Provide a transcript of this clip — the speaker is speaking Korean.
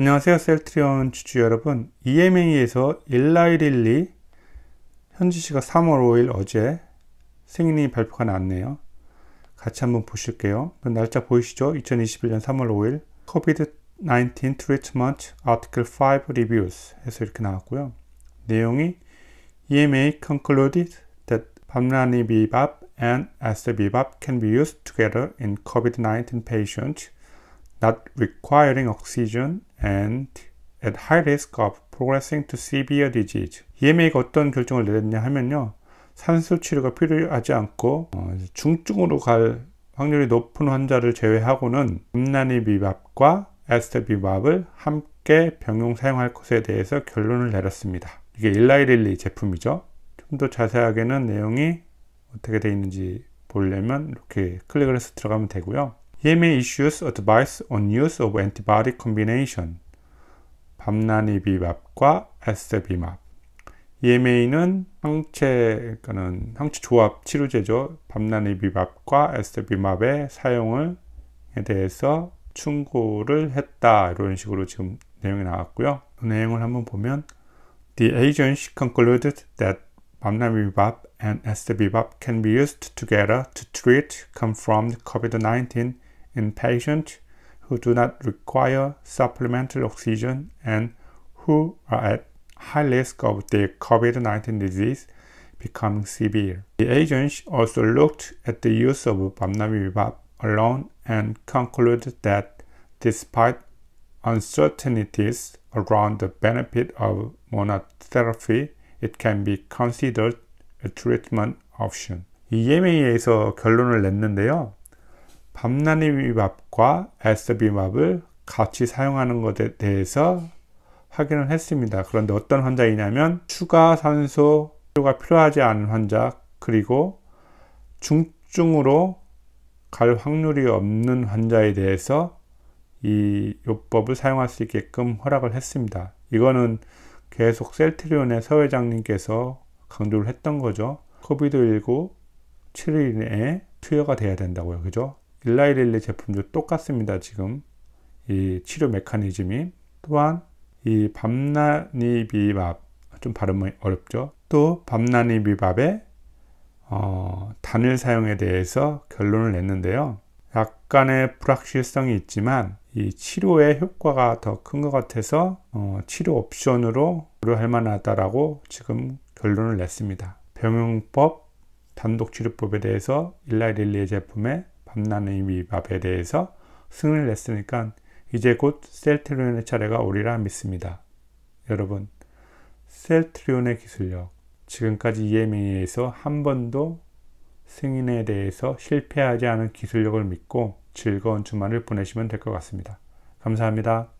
안녕하세요 셀트리온 주주 여러분 EMA에서 일라이릴리 현지시가 3월 5일 어제 생인이 발표가 났네요 같이 한번 보실게요 날짜 보이시죠 2021년 3월 5일 COVID-19 Treatment Article 5 Reviews 해서 이렇게 나왔고요 내용이 EMA concluded that b 라니비밥 and Acer b e b 비밥 can be used together in COVID-19 patients not requiring oxygen and at high risk of progressing to severe disease. EMA가 어떤 결정을 내렸냐 하면요. 산소 치료가 필요하지 않고 어, 중증으로 갈 확률이 높은 환자를 제외하고는 음란이 비밥과 에스테 비밥을 함께 병용 사용할 것에 대해서 결론을 내렸습니다. 이게 일라이릴리 제품이죠. 좀 더 자세하게는 내용이 어떻게 되어 있는지 보려면 이렇게 클릭을 해서 들어가면 되고요. He may issues advice on use of antibiotic combination. 밤나니비맙과 에스비맙. EMA는 항체, 그러니까는 항체 조합 치료제죠. 밤나니비맙과 에스비맙의 사용을 대해서 충고를 했다. 이런 식으로 지금 내용이 나왔고요. 그 내용을 한번 보면 The agency concluded that Bamnavivap and Estebivap can be used together to treat confirmed COVID-19 in patients who do not require supplemental oxygen and who are at high risk of the COVID-19 disease becoming severe. The agents also looked at the use of bamnavivab alone and concluded that despite uncertainties around the benefit of monotherapy, it can be considered a treatment option. 이 결론을 냈는데요. 밤나니비밥과에스비밥을 같이 사용하는 것에 대해서 확인을 했습니다. 그런데 어떤 환자이냐면 추가 산소 치료가 필요하지 않은 환자 그리고 중증으로 갈 확률이 없는 환자에 대해서 이 요법을 사용할 수 있게끔 허락을 했습니다. 이거는 계속 셀트리온의 서회장님께서 강조를 했던 거죠. 코비드19 7일 내에 투여가 돼야 된다고요. 그죠? 일라이릴리 제품도 똑같습니다. 지금 이 치료 메커니즘이 또한 이 밤나니비밥 좀 발음이 어렵죠. 또 밤나니비밥의 어, 단일 사용에 대해서 결론을 냈는데요. 약간의 불확실성이 있지만 이 치료의 효과가 더 큰 것 같아서 어, 치료 옵션으로 고려할 만하다라고 지금 결론을 냈습니다. 병용법 단독 치료법에 대해서 일라이릴리의 제품에 밤나는 이 밥에 대해서 승을 냈으니까 이제 곧 셀트리온의 차례가 오리라 믿습니다. 여러분, 셀트리온의 기술력, 지금까지 이해명에서 한 번도 승인에 대해서 실패하지 않은 기술력을 믿고 즐거운 주말을 보내시면 될 것 같습니다. 감사합니다.